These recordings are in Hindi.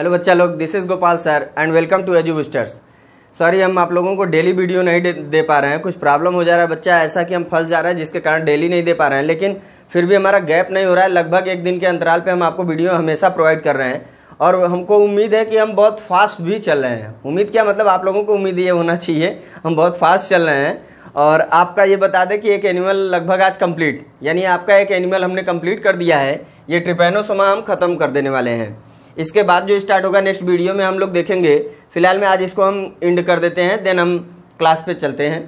हेलो बच्चा लोग this is Gopal sir and welcome to Edu Busters sorry हम आप लोगों को डेली वीडियो नहीं दे, दे पा रहे हैं कुछ प्रॉब्लम हो जा रहा है बच्चा ऐसा कि हम फंस जा रहा है जिसके कारण डेली नहीं दे पा रहे हैं लेकिन फिर भी हमारा गैप नहीं हो रहा है लगभग एक दिन के अंतराल पर हम आपको वीडियो हमेशा प्रोवाइड कर रहे हैं और हमको उम्मीद है कि हम बहुत फास्ट भी चल रहे हैं उम्मीद क्या मतलब आप लोगों को उम्मीद ये होना चाहिए हम बहुत फास्ट चल रहे हैं और आपका ये बता दें कि एक एनिमल लगभग आज कंप्लीट यानी आपका एक एनिमल हमने कंप्लीट कर दिया है ये ट्रिपेनोसोमा हम ख़त्म कर देने वाले हैं इसके बाद जो स्टार्ट होगा नेक्स्ट वीडियो में हम लोग देखेंगे फिलहाल में आज इसको हम इंड कर देते हैं देन हम क्लास पे चलते हैं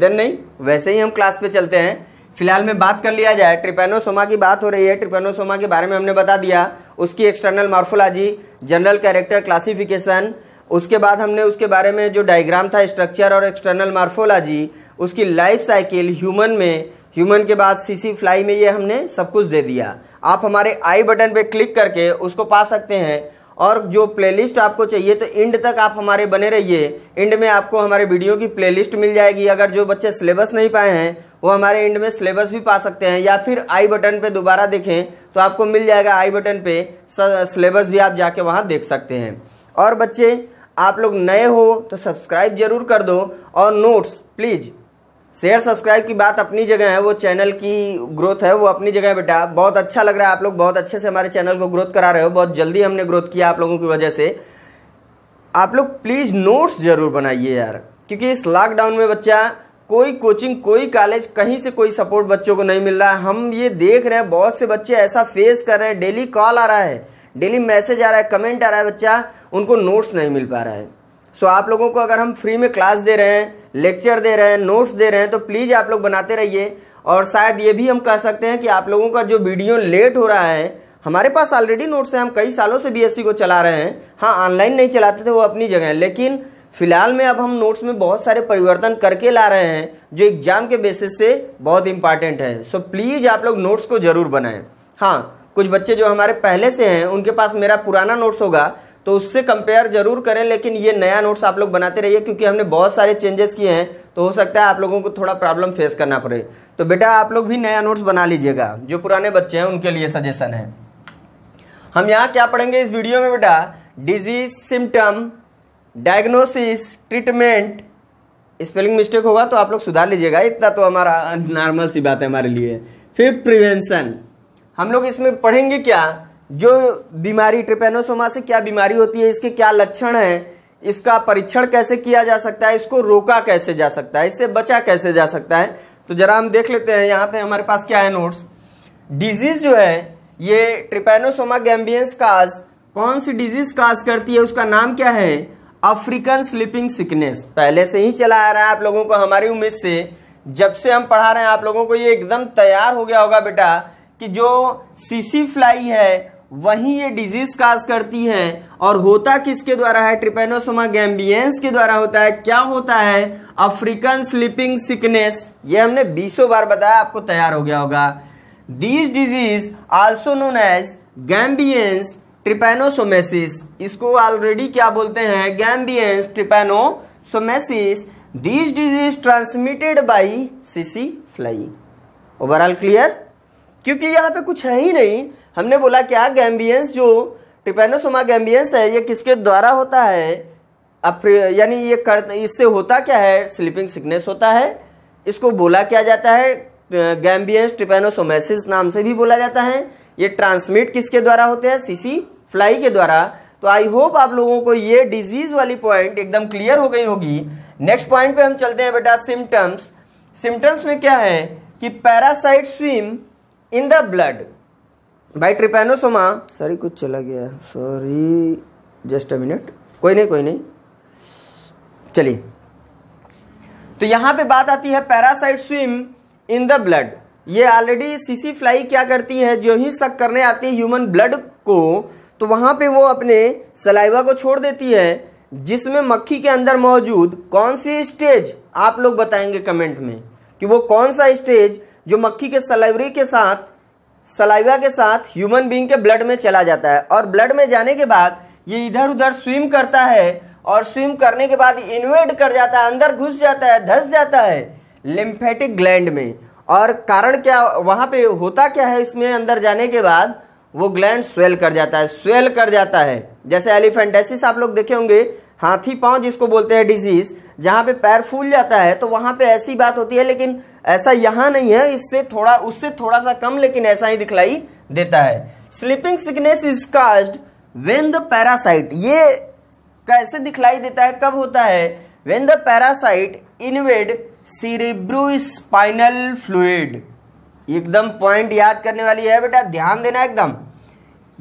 देन नहीं वैसे ही हम क्लास पे चलते हैं फिलहाल में बात कर लिया जाए ट्रिपेनोसोमा की बात हो रही है ट्रिपेनोसोमा के बारे में हमने बता दिया उसकी external morphology general character classification उसके बाद हमने उसके बारे में जो डायग्राम था स्ट्रक्चर और एक्सटर्नल मार्फोलॉजी उसकी लाइफ साइकिल ह्यूमन में ह्यूमन के बाद सीसी फ्लाई में ये हमने सब कुछ दे दिया आप हमारे आई बटन पे क्लिक करके उसको पा सकते हैं और जो प्लेलिस्ट आपको चाहिए तो एंड तक आप हमारे बने रहिए एंड में आपको हमारे वीडियो की प्लेलिस्ट मिल जाएगी अगर जो बच्चे सिलेबस नहीं पाए हैं वो हमारे एंड में सिलेबस भी पा सकते हैं या फिर आई बटन पे दोबारा देखें तो आपको मिल जाएगा आई बटन पे सिलेबस भी आप जाके वहाँ देख सकते हैं और बच्चे आप लोग नए हो तो सब्सक्राइब जरूर कर दो और नोट्स प्लीज़ शेयर सब्सक्राइब की बात अपनी जगह है वो चैनल की ग्रोथ है वो अपनी जगह है बेटा बहुत अच्छा लग रहा है आप लोग बहुत अच्छे से हमारे चैनल को ग्रोथ करा रहे हो बहुत जल्दी हमने ग्रोथ किया आप लोगों की वजह से आप लोग प्लीज़ नोट्स ज़रूर बनाइए यार क्योंकि इस लॉकडाउन में बच्चा कोई कोचिंग कोई कॉलेज कहीं से कोई सपोर्ट बच्चों को नहीं मिल रहा है हम ये देख रहे हैं बहुत से बच्चे ऐसा फेस कर रहे हैं डेली कॉल आ रहा है डेली मैसेज आ रहा है कमेंट आ रहा है बच्चा उनको नोट्स नहीं मिल पा रहा है सो आप लोगों को अगर हम फ्री में क्लास दे रहे हैं लेक्चर दे रहे हैं नोट्स दे रहे हैं तो प्लीज़ आप लोग बनाते रहिए और शायद ये भी हम कह सकते हैं कि आप लोगों का जो वीडियो लेट हो रहा है हमारे पास ऑलरेडी नोट्स हैं हम कई सालों से बीएससी को चला रहे हैं हाँ ऑनलाइन नहीं चलाते थे वो अपनी जगह है लेकिन फिलहाल में अब हम नोट्स में बहुत सारे परिवर्तन करके ला रहे हैं जो एग्जाम के बेसिस से बहुत इंपॉर्टेंट है सो प्लीज़ आप लोग नोट्स को ज़रूर बनाएं हाँ कुछ बच्चे जो हमारे पहले से हैं उनके पास मेरा पुराना नोट्स होगा तो उससे कंपेयर जरूर करें लेकिन ये नया नोट्स आप लोग बनाते रहिए क्योंकि हमने बहुत सारे चेंजेस किए हैं तो हो सकता है आप लोगों को थोड़ा प्रॉब्लम फेस करना पड़े तो बेटा आप लोग भी नया नोट्स बना लीजिएगा जो पुराने बच्चे हैं उनके लिए सजेशन है हम यहाँ क्या पढ़ेंगे इस वीडियो में बेटा disease symptom diagnosis treatment spelling mistake होगा तो आप लोग सुधार लीजिएगा इतना तो हमारा नॉर्मल सी बात है हमारे लिए फिर प्रिवेंशन हम लोग इसमें पढ़ेंगे क्या जो बीमारी ट्रिपेनोसोमा से क्या बीमारी होती है इसके क्या लक्षण हैं इसका परीक्षण कैसे किया जा सकता है इसको रोका कैसे जा सकता है इससे बचा कैसे जा सकता है तो जरा हम देख लेते हैं यहाँ पे हमारे पास क्या है नोट्स डिजीज जो है ये ट्रिपेनोसोमा गैम्बियंस काज कौन सी डिजीज काज करती है उसका नाम क्या है अफ्रीकन स्लीपिंग सिकनेस पहले से ही चला आ रहा है आप लोगों को हमारी उम्मीद से जब से हम पढ़ा रहे हैं आप लोगों को ये एकदम तैयार हो गया होगा बेटा कि जो सीसी फ्लाई है वहीं ये डिजीज काज करती है और होता किसके द्वारा है ट्रिपेनोसोमा गैम्बियंस के द्वारा होता है क्या होता है अफ्रीकन स्लीपिंग सिकनेस ये हमने बीसों बार बताया आपको तैयार हो गया होगा these disease also known as gambiense trypanosomiasis इसको ऑलरेडी क्या बोलते हैं gambiense trypanosomiasis this disease transmitted by सीसी फ्लाई ओवरऑल क्लियर क्योंकि यहाँ पे कुछ है ही नहीं हमने बोला क्या गैम्बियंस जो टिपेनोसोमा गैम्बियंस है ये किसके द्वारा होता है यानी ये कर इससे होता क्या है स्लीपिंग सिकनेस होता है इसको बोला क्या जाता है गैम्बियंस टिपेनोसोमैसिस नाम से भी बोला जाता है ये ट्रांसमिट किसके द्वारा होते हैं सीसी फ्लाई के द्वारा तो आई होप आप लोगों को ये डिजीज वाली पॉइंट एकदम क्लियर हो गई होगी नेक्स्ट पॉइंट पे हम चलते हैं बेटा सिम्टम्स सिम्टम्स में क्या है कि parasite swim in the blood by trypanosoma sorry कुछ चला गया सॉरी जस्ट अ मिनट कोई नहीं कोई नहीं चलिए तो यहां पे बात आती है parasite swim in the blood ये ऑलरेडी सीसी फ्लाई क्या करती है जो ही सक करने आती है ह्यूमन ब्लड को तो वहां पे वो अपने सलाइवा को छोड़ देती है जिसमें मक्खी के अंदर मौजूद कौन सी स्टेज आप लोग बताएंगे कमेंट में कि वो कौन सा स्टेज जो मक्खी के सलाइवरी के साथ सलाइवा के साथ ह्यूमन बींग के ब्लड में चला जाता है और ब्लड में जाने के बाद ये इधर उधर स्विम करता है और स्विम करने के बाद इन्वेड कर जाता है अंदर घुस जाता है धस जाता है लिम्फेटिक ग्लैंड में और कारण क्या वहाँ पे होता क्या है इसमें अंदर जाने के बाद वो ग्लैंड स्वेल कर जाता है स्वेल कर जाता है जैसे एलिफेंटेसिस आप लोग देखे होंगे हाथी पाँव जिसको बोलते हैं डिजीज जहाँ पे पैर फूल जाता है तो वहाँ पे ऐसी बात होती है लेकिन ऐसा यहां नहीं है इससे थोड़ा उससे थोड़ा सा कम लेकिन ऐसा ही दिखलाई देता है sleeping sickness is caused when the parasite ये कैसे दिखलाई देता है कब होता है when the parasite invade cerebrospinal fluid एकदम पॉइंट याद करने वाली है बेटा ध्यान देना एकदम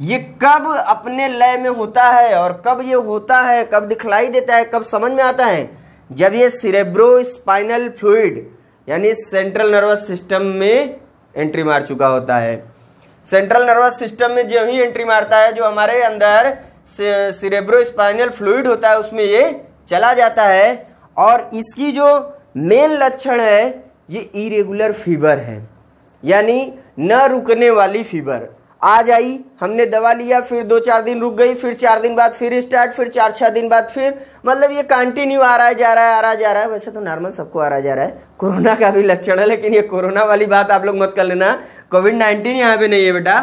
ये कब अपने लय में होता है और कब ये होता है कब दिखलाई देता है कब समझ में आता है जब ये सिरेब्रो स्पाइनल फ्लूड यानी सेंट्रल नर्वस सिस्टम में एंट्री मार चुका होता है सेंट्रल नर्वस सिस्टम में जो ही एंट्री मारता है जो हमारे अंदर सिरेब्रो स्पाइनल फ्लूड होता है उसमें ये चला जाता है और इसकी जो मेन लक्षण है ये इरेगुलर फीवर है यानी न रुकने वाली फीवर आज आई हमने दवा लिया फिर दो चार दिन रुक गई फिर चार दिन बाद फिर स्टार्ट फिर चार छः दिन बाद फिर मतलब ये कंटिन्यू आ रहा है जा रहा है आ रहा जा रहा है वैसे तो नॉर्मल सबको आ रहा जा रहा है कोरोना का भी लक्षण है लेकिन ये कोरोना वाली बात आप लोग मत कर लेना कोविड नाइन्टीन यहाँ पे नहीं है बेटा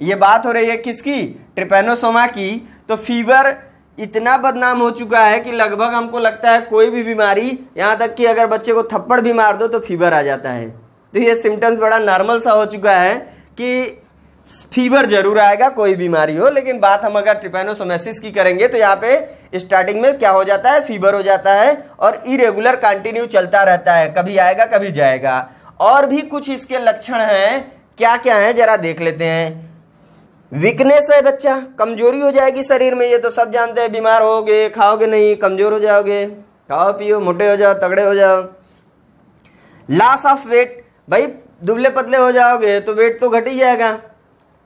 ये बात हो रही है किसकी ट्रिपेनोसोमा की तो फीवर इतना बदनाम हो चुका है कि लगभग हमको लगता है कोई भी बीमारी यहाँ तक कि अगर बच्चे को थप्पड़ भी मार दो तो फीवर आ जाता है तो ये सिम्टम्स बड़ा नॉर्मल सा हो चुका है कि फीवर जरूर आएगा कोई बीमारी हो लेकिन बात हम अगर ट्रिपेनोसोमेसिस की करेंगे तो यहाँ पे स्टार्टिंग में क्या हो जाता है फीवर हो जाता है और इरेगुलर कंटिन्यू चलता रहता है कभी आएगा कभी जाएगा और भी कुछ इसके लक्षण हैं क्या क्या हैं जरा देख लेते हैं वीकनेस है बच्चा कमजोरी हो जाएगी शरीर में ये तो सब जानते हैं बीमार हो खाओगे नहीं कमजोर हो जाओगे खाओ पियो मोटे हो जाओ तगड़े हो जाओ लॉस ऑफ वेट भाई दुबले पतले हो जाओगे तो वेट तो घट ही जाएगा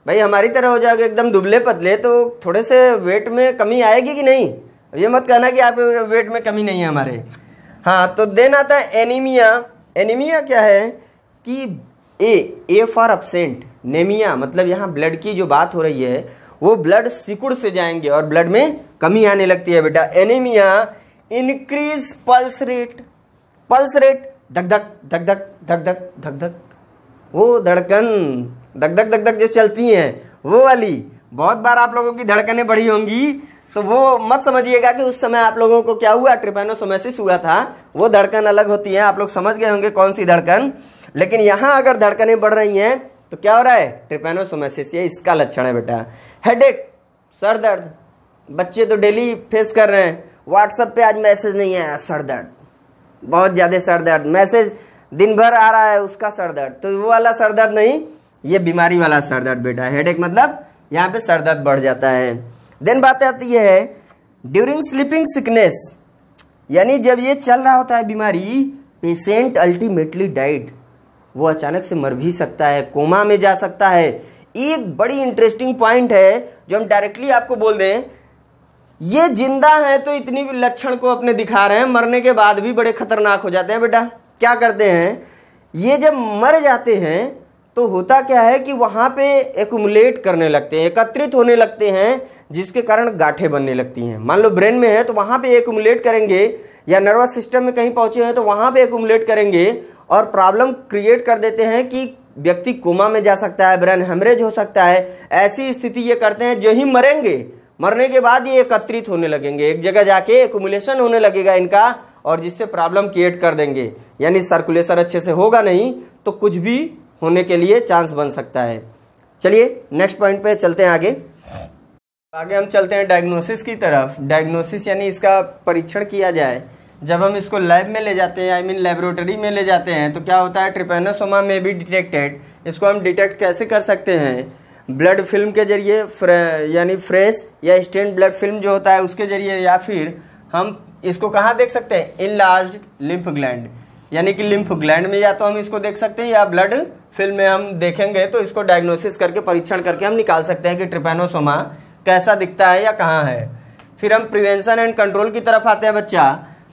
भाई हमारी तरह हो जाओगे एकदम दुबले पतले तो थोड़े से वेट में कमी आएगी कि नहीं ये मत कहना कि आप वेट में कमी नहीं है हमारे हाँ तो देन आता है एनीमिया एनीमिया क्या है कि ए ए फॉर अपसेंट नेमिया मतलब यहाँ ब्लड की जो बात हो रही है वो ब्लड सिकुड़ से जाएंगे और ब्लड में कमी आने लगती है बेटा anaemia increase pulse rate pulse rate धक धक धक धक धक धक धक धक वो धड़कन धक धक धक धक जो चलती हैं वो वाली बहुत बार आप लोगों की धड़कनें बढ़ी होंगी तो वो मत समझिएगा कि उस समय आप लोगों को क्या हुआ ट्रिपेनोसोमेसिस हुआ था वो धड़कन अलग होती है आप लोग समझ गए होंगे कौन सी धड़कन लेकिन यहाँ अगर धड़कनें बढ़ रही हैं तो क्या हो रहा है ट्रिपेनोसोमेसिस ये इसका लक्षण है बेटा हेडेक सर दर्द बच्चे तो डेली फेस कर रहे हैं व्हाट्सअप पे आज मैसेज नहीं आया सर दर्द बहुत ज़्यादा सर दर्द मैसेज दिन भर आ रहा है उसका सर दर्द तो वो वाला सर दर्द नहीं ये बीमारी वाला सर दर्द बेटा हेडेक मतलब यहाँ पे सर दर्द बढ़ जाता है देन बात आती है ड्यूरिंग स्लीपिंग सिकनेस यानी जब ये चल रहा होता है बीमारी पेशेंट अल्टीमेटली डाइड वो अचानक से मर भी सकता है कोमा में जा सकता है एक बड़ी इंटरेस्टिंग पॉइंट है जो हम डायरेक्टली आपको बोल दें ये जिंदा है तो इतनी भी लक्षण को अपने दिखा रहे हैं मरने के बाद भी बड़े खतरनाक हो जाते हैं बेटा क्या करते हैं ये जब मर जाते हैं तो होता क्या है कि वहाँ पे एकुमुलेट करने लगते हैं एकत्रित होने लगते हैं जिसके कारण गाठे बनने लगती हैं मान लो ब्रेन में है तो वहाँ पे एकुमुलेट करेंगे या नर्वस सिस्टम में कहीं पहुँचे हैं तो वहाँ पे एकुमुलेट करेंगे और प्रॉब्लम क्रिएट कर देते हैं कि व्यक्ति कोमा में जा सकता है ब्रेन हेमरेज हो सकता है ऐसी स्थिति ये करते हैं जो ही मरेंगे मरने के बाद ये एकत्रित होने लगेंगे एक जगह जाके एकुमुलेशन होने लगेगा इनका और जिससे प्रॉब्लम क्रिएट कर देंगे यानी सर्कुलेशन अच्छे से होगा नहीं तो कुछ भी होने के लिए चांस बन सकता है चलिए नेक्स्ट पॉइंट पे चलते हैं आगे आगे हम चलते हैं डायग्नोसिस की तरफ डायग्नोसिस यानी इसका परीक्षण किया जाए जब हम इसको लैब में ले जाते हैं आई मीन लेबोरेटरी में ले जाते हैं तो क्या होता है ट्रिपेनोसोमा में भी डिटेक्टेड इसको हम डिटेक्ट कैसे कर सकते हैं ब्लड फिल्म के जरिए फ्रे, यानी फ्रेश या स्टेन ब्लड फिल्म जो होता है उसके जरिए या फिर हम इसको कहाँ देख सकते हैं इन लार्ज लिम्फ ग्लैंड यानी कि लिम्फ ग्लैंड में या तो हम इसको देख सकते हैं या ब्लड फिल्म में हम देखेंगे तो इसको डायग्नोसिस करके परीक्षण करके हम निकाल सकते हैं कि ट्रिपेनोसोमा कैसा दिखता है या कहाँ है फिर हम प्रिवेंशन एंड कंट्रोल की तरफ आते हैं बच्चा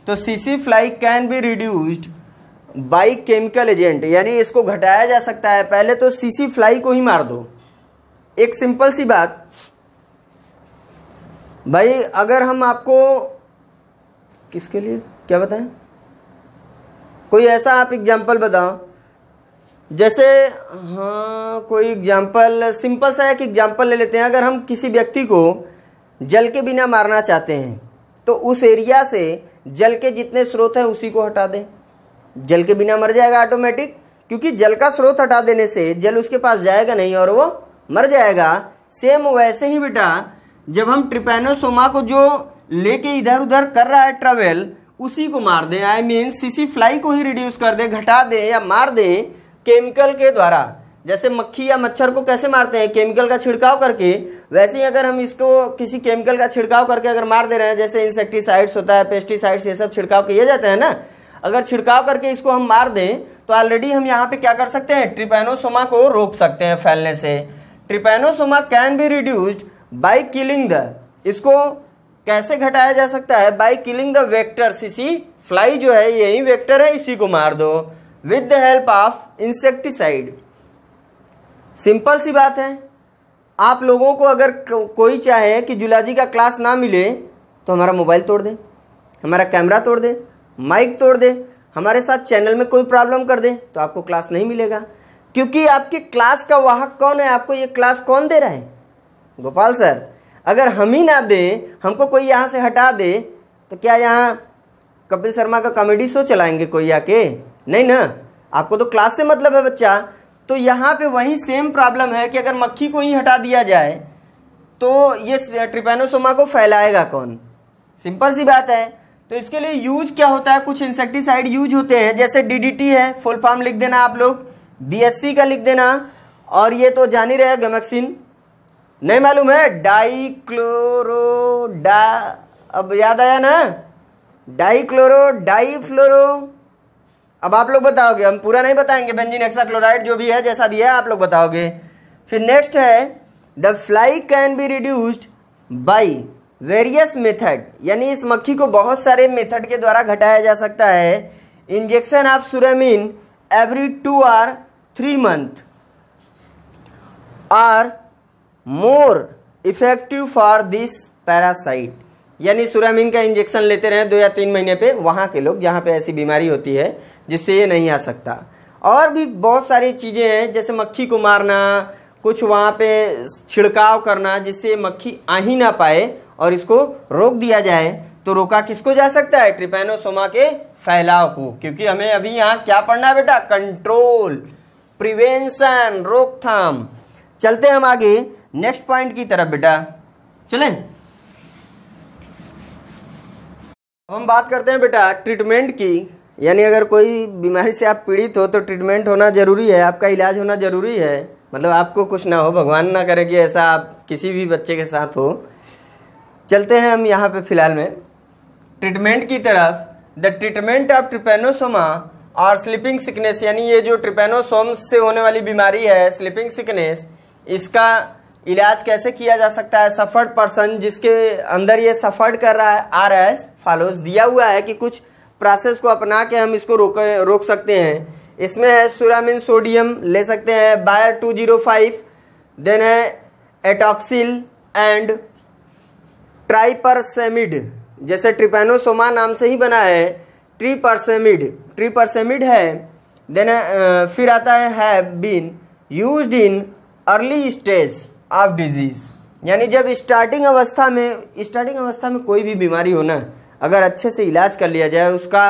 तो सीसी fly can be reduced by chemical agent यानी इसको घटाया जा सकता है पहले तो सीसी फ्लाई को ही मार दो एक सिंपल सी बात भाई अगर हम आपको किसके लिए क्या बताएं कोई ऐसा आप एग्जाम्पल बताओ जैसे हाँ कोई एग्जाम्पल सिंपल सा एक एग्जाम्पल ले लेते हैं अगर हम किसी व्यक्ति को जल के बिना मारना चाहते हैं तो उस एरिया से जल के जितने स्रोत हैं उसी को हटा दें जल के बिना मर जाएगा ऑटोमेटिक क्योंकि जल का स्रोत हटा देने से जल उसके पास जाएगा नहीं और वो मर जाएगा सेम वैसे ही बेटा जब हम ट्रिपेनोसोमा को जो लेके इधर उधर कर रहा है ट्रेवल उसी को मार दें आई मीन सीसी फ्लाई को ही रिड्यूस कर दें घटा दें या मार दें केमिकल के द्वारा जैसे मक्खी या मच्छर को कैसे मारते हैं केमिकल का छिड़काव करके वैसे ही अगर हम इसको किसी केमिकल का छिड़काव करके अगर मार दे रहे हैं जैसे इंसेक्टिसाइड्स होता है पेस्टिसाइड्स ये सब छिड़काव किए जाते हैं ना अगर छिड़काव करके इसको हम मार दें तो ऑलरेडी हम यहाँ पे क्या कर सकते हैं ट्रिपेनोसोमा को रोक सकते हैं फैलने से trypanosoma can be reduced by killing the इसको कैसे घटाया जा सकता है बाई किलिंग द वेक्टर इसी फ्लाई जो है यही वेक्टर है इसी को मार दो with the help of insecticide simple सी बात है आप लोगों को अगर कोई चाहे कि जुलाजी का क्लास ना मिले तो हमारा मोबाइल तोड़ दे हमारा कैमरा तोड़ दे माइक तोड़ दे हमारे साथ चैनल में कोई प्रॉब्लम कर दे तो आपको क्लास नहीं मिलेगा क्योंकि आपके क्लास का वाहक कौन है आपको ये क्लास कौन दे रहा है गोपाल सर अगर हम ही ना दे हमको कोई यहाँ से हटा दे तो क्या यहाँ कपिल शर्मा का कॉमेडी शो चलाएंगे कोई आके नहीं ना आपको तो क्लास से मतलब है बच्चा तो यहाँ पे वही सेम प्रॉब्लम है कि अगर मक्खी को ही हटा दिया जाए तो ये ट्रिपेनोसोमा को फैलाएगा कौन सिंपल सी बात है तो इसके लिए यूज क्या होता है कुछ इंसेक्टिसाइड यूज होते हैं जैसे डीडीटी है फुल फॉर्म लिख देना आप लोग बीएससी का लिख देना और ये तो जान ही रहे गमेक्सिन नहीं मालूम है डाइक्लोरो डा अब याद आया ना डाइक्लोरो डाइफ्लोरो अब आप लोग बताओगे हम पूरा नहीं बताएंगे बेंजीन एक्साक्लोराइड जो भी है जैसा भी है आप लोग बताओगे फिर नेक्स्ट है the fly can be reduced by various method यानी इस मक्खी को बहुत सारे मेथड के द्वारा घटाया जा सकता है injection of suramin every two or three month or more effective for this parasite यानी सुरामीन का इंजेक्शन लेते रहें दो या तीन महीने पे वहाँ के लोग जहाँ पे ऐसी बीमारी होती है जिससे ये नहीं आ सकता और भी बहुत सारी चीज़ें हैं जैसे मक्खी को मारना कुछ वहाँ पे छिड़काव करना जिससे मक्खी आ ही ना पाए और इसको रोक दिया जाए तो रोका किसको जा सकता है ट्रिपेनोसोमा के फैलाव को क्योंकि हमें अभी यहाँ क्या पढ़ना है बेटा कंट्रोल प्रिवेंशन रोकथाम चलते हम आगे नेक्स्ट पॉइंट की तरफ बेटा चलें अब हम बात करते हैं बेटा ट्रीटमेंट की यानी अगर कोई बीमारी से आप पीड़ित हो तो ट्रीटमेंट होना ज़रूरी है आपका इलाज होना ज़रूरी है मतलब आपको कुछ ना हो भगवान ना करे कि ऐसा आप किसी भी बच्चे के साथ हो चलते हैं हम यहाँ पे फिलहाल में ट्रीटमेंट की तरफ द ट्रीटमेंट ऑफ ट्रिपेनोसोमा और स्लीपिंग सिकनेस यानी ये जो ट्रिपेनोसोम से होने वाली बीमारी है स्लीपिंग सिकनेस इसका इलाज कैसे किया जा सकता है सफर्ड पर्सन जिसके अंदर ये सफर्ड कर रहा है आर एस फॉलोज दिया हुआ है कि कुछ प्रोसेस को अपना के हम इसको रोक रोक सकते हैं इसमें है सुरामिन सोडियम ले सकते हैं Bayer two zero five then है एटॉक्सिल एंड ट्राइपरसेमिड जैसे ट्रिपेनोसोमा नाम से ही बना है ट्रीपरसेमिड ट्रीपरसेमिड है देन फिर आता है, है been used in early stage of disease यानी जब स्टार्टिंग अवस्था में स्टार्टिंग अवस्था में कोई भी बीमारी हो ना अगर अच्छे से इलाज कर लिया जाए उसका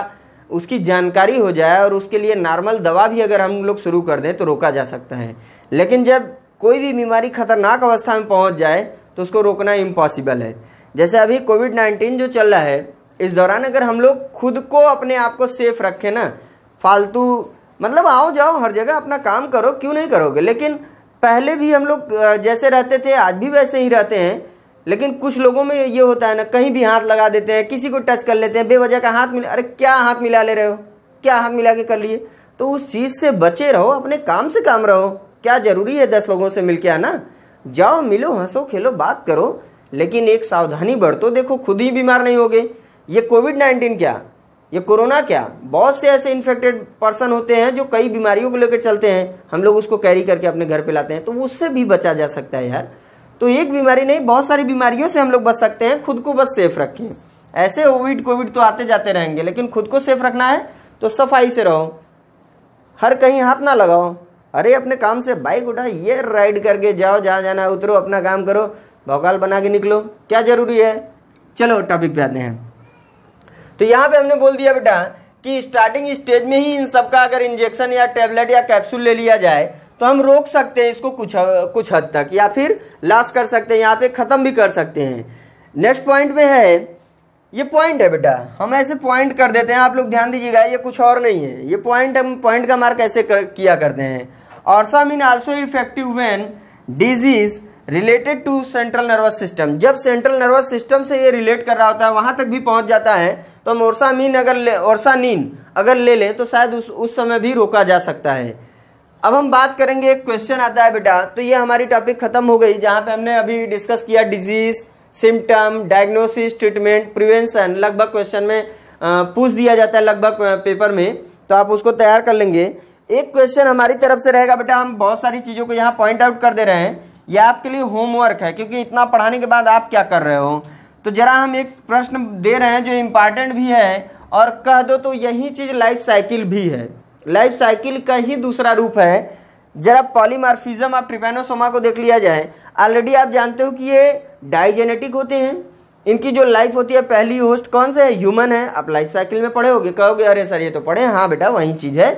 उसकी जानकारी हो जाए और उसके लिए नॉर्मल दवा भी अगर हम लोग शुरू कर दें तो रोका जा सकता है लेकिन जब कोई भी बीमारी खतरनाक अवस्था में पहुंच जाए तो उसको रोकना इम्पॉसिबल है जैसे अभी कोविड नाइन्टीन जो चल रहा है इस दौरान अगर हम लोग खुद को अपने आप को सेफ रखें ना फालतू मतलब आओ जाओ हर जगह अपना काम करो क्यों नहीं करोगे लेकिन पहले भी हम लोग जैसे रहते थे आज भी वैसे ही रहते हैं लेकिन कुछ लोगों में ये होता है ना कहीं भी हाथ लगा देते हैं किसी को टच कर लेते हैं बेवजह का हाथ मिला अरे क्या हाथ मिला ले रहे हो क्या हाथ मिला के कर लिए तो उस चीज़ से बचे रहो अपने काम से काम रहो क्या जरूरी है दस लोगों से मिलके आना जाओ मिलो हंसो खेलो बात करो लेकिन एक सावधानी बरतो देखो खुद ही बीमार नहीं होगे ये कोविड नाइन्टीन क्या ये कोरोना क्या बहुत से ऐसे इन्फेक्टेड पर्सन होते हैं जो कई बीमारियों को लेकर चलते हैं हम लोग उसको कैरी करके अपने घर पे लाते हैं तो उससे भी बचा जा सकता है यार तो एक बीमारी नहीं बहुत सारी बीमारियों से हम लोग बच सकते हैं खुद को बस सेफ रखें ऐसे कोविड कोविड तो आते जाते रहेंगे लेकिन खुद को सेफ रखना है तो सफाई से रहो हर कहीं हाथ ना लगाओ अरे अपने काम से बाइक उठा ये राइड करके जाओ जहाँ जाना है उतरो अपना काम करो भौकाल बना के निकलो क्या ज़रूरी है चलो टॉपिक पे आते हैं तो यहाँ पे हमने बोल दिया बेटा कि स्टार्टिंग स्टेज में ही इन सब का अगर इंजेक्शन या टेबलेट या कैप्सूल ले लिया जाए तो हम रोक सकते हैं इसको कुछ कुछ हद तक या फिर लाश कर सकते हैं यहाँ पे ख़त्म भी कर सकते हैं नेक्स्ट पॉइंट में है ये पॉइंट है बेटा हम ऐसे पॉइंट कर देते हैं आप लोग ध्यान दीजिएगा ये कुछ और नहीं है ये पॉइंट हम पॉइंट का मार्क ऐसे कर, किया करते हैं और some in also effective when disease related to central nervous system जब सेंट्रल नर्वस सिस्टम से ये रिलेट कर रहा होता है वहाँ तक भी पहुँच जाता है तो हम ओरसा मीन अगर ले ओरसा नीन अगर ले लें तो शायद उस उस समय भी रोका जा सकता है अब हम बात करेंगे एक क्वेश्चन आता है बेटा तो ये हमारी टॉपिक खत्म हो गई जहाँ पे हमने अभी डिस्कस किया disease symptom diagnosis treatment prevention लगभग क्वेश्चन में पूछ दिया जाता है लगभग पेपर में तो आप उसको तैयार कर लेंगे एक क्वेश्चन हमारी तरफ से रहेगा बेटा हम बहुत सारी चीज़ों को यहाँ पॉइंट आउट कर दे रहे हैं यह आपके लिए होमवर्क है क्योंकि इतना पढ़ाने के बाद आप क्या कर रहे हो तो ज़रा हम एक प्रश्न दे रहे हैं जो इम्पॉर्टेंट भी है और कह दो तो यही चीज़ लाइफ साइकिल भी है लाइफ साइकिल का ही दूसरा रूप है जरा पॉलीमार्फिज्म आप ट्रिपेनोसोमा को देख लिया जाए ऑलरेडी आप जानते हो कि ये डाइजेनेटिक होते हैं इनकी जो लाइफ होती है पहली होस्ट कौन से है ह्यूमन है आप लाइफ साइकिल में पढ़े होगे कहोगे अरे सर ये तो पढ़े हाँ बेटा वही चीज़ है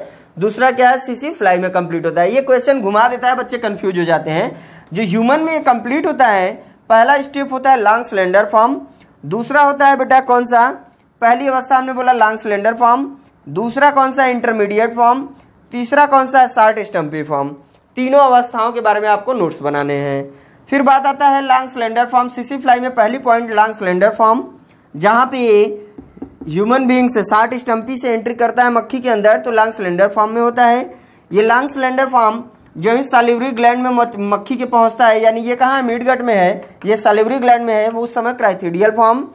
दूसरा क्या है सीसी फ्लाई में कंप्लीट होता है ये क्वेश्चन घुमा देता है बच्चे कंफ्यूज हो जाते हैं जो ह्यूमन में कंप्लीट होता है पहला स्टेप होता है लॉन्ग सिलेंडर फॉर्म दूसरा होता है बेटा कौन सा पहली अवस्था हमने बोला लॉन्ग सिलेंडर फॉर्म दूसरा कौन सा इंटरमीडिएट फॉर्म तीसरा कौन सा शार्ट स्टम्पी फॉर्म तीनों अवस्थाओं के बारे में आपको नोट्स बनाने हैं फिर बात आता है लॉन्ग सिलेंडर फॉर्म सीसी फ्लाई में पहली पॉइंट लॉन्ग सिलेंडर फॉर्म जहाँ पे ह्यूमन बींग से शार्ट स्टम्पी से एंट्री करता है मक्खी के अंदर तो लॉन्ग सिलेंडर फॉर्म में होता है ये लॉन्ग सिलेंडर फॉर्म जो है सालिवरी ग्लैंड में मक्खी के पहुंचता है यानी ये कहाँ मिडगट में है ये सालिवरी ग्लैंड में है वो उस समय क्राइथीडियल फॉर्म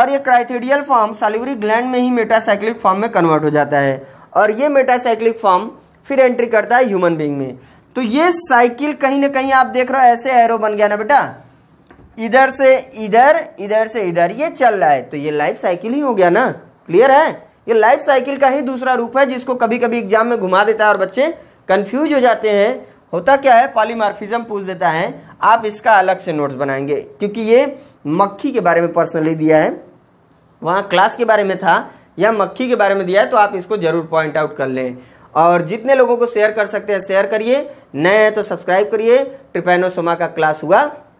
और ये क्राइथीडियल फॉर्म सालिवरी ग्लैंड में ही मेटासाइक्लिक फॉर्म में कन्वर्ट हो जाता है और ये मेटासाइक्लिक फॉर्म फिर एंट्री करता है ह्यूमन बींग में तो ये साइकिल कहीं ना कहीं आप देख रहे हो ऐसे एरो बन गया ना बेटा इधर से इधर इधर से इधर ये चल रहा है तो ये लाइफ साइकिल ही हो गया ना क्लियर है ये लाइफ साइकिल का ही दूसरा रूप है जिसको कभी कभी एग्जाम में घुमा देता है और बच्चे कन्फ्यूज हो जाते हैं होता क्या है पॉलीमार्फिज्म पूछ देता है आप इसका अलग से नोट्स बनाएंगे क्योंकि ये मक्खी के बारे में पर्सनली दिया है वहाँ क्लास के बारे में था या मक्खी के बारे में दिया है तो आप इसको जरूर पॉइंट आउट कर लें और जितने लोगों को शेयर कर सकते हैं शेयर करिए नए हैं तो सब्सक्राइब करिए ट्रिपेनोसोमा का क्लास हुआ